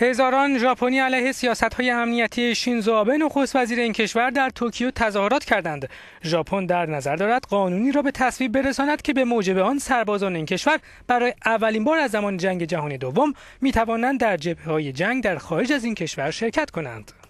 هزاران ژاپنی علیه سیاست های امنیتی شینزو آبه نخست وزیر این کشور در توکیو تظاهرات کردند. ژاپن در نظر دارد قانونی را به تصویب برساند که به موجب آن سربازان این کشور برای اولین بار از زمان جنگ جهانی دوم می توانند در جبه های جنگ در خارج از این کشور شرکت کنند.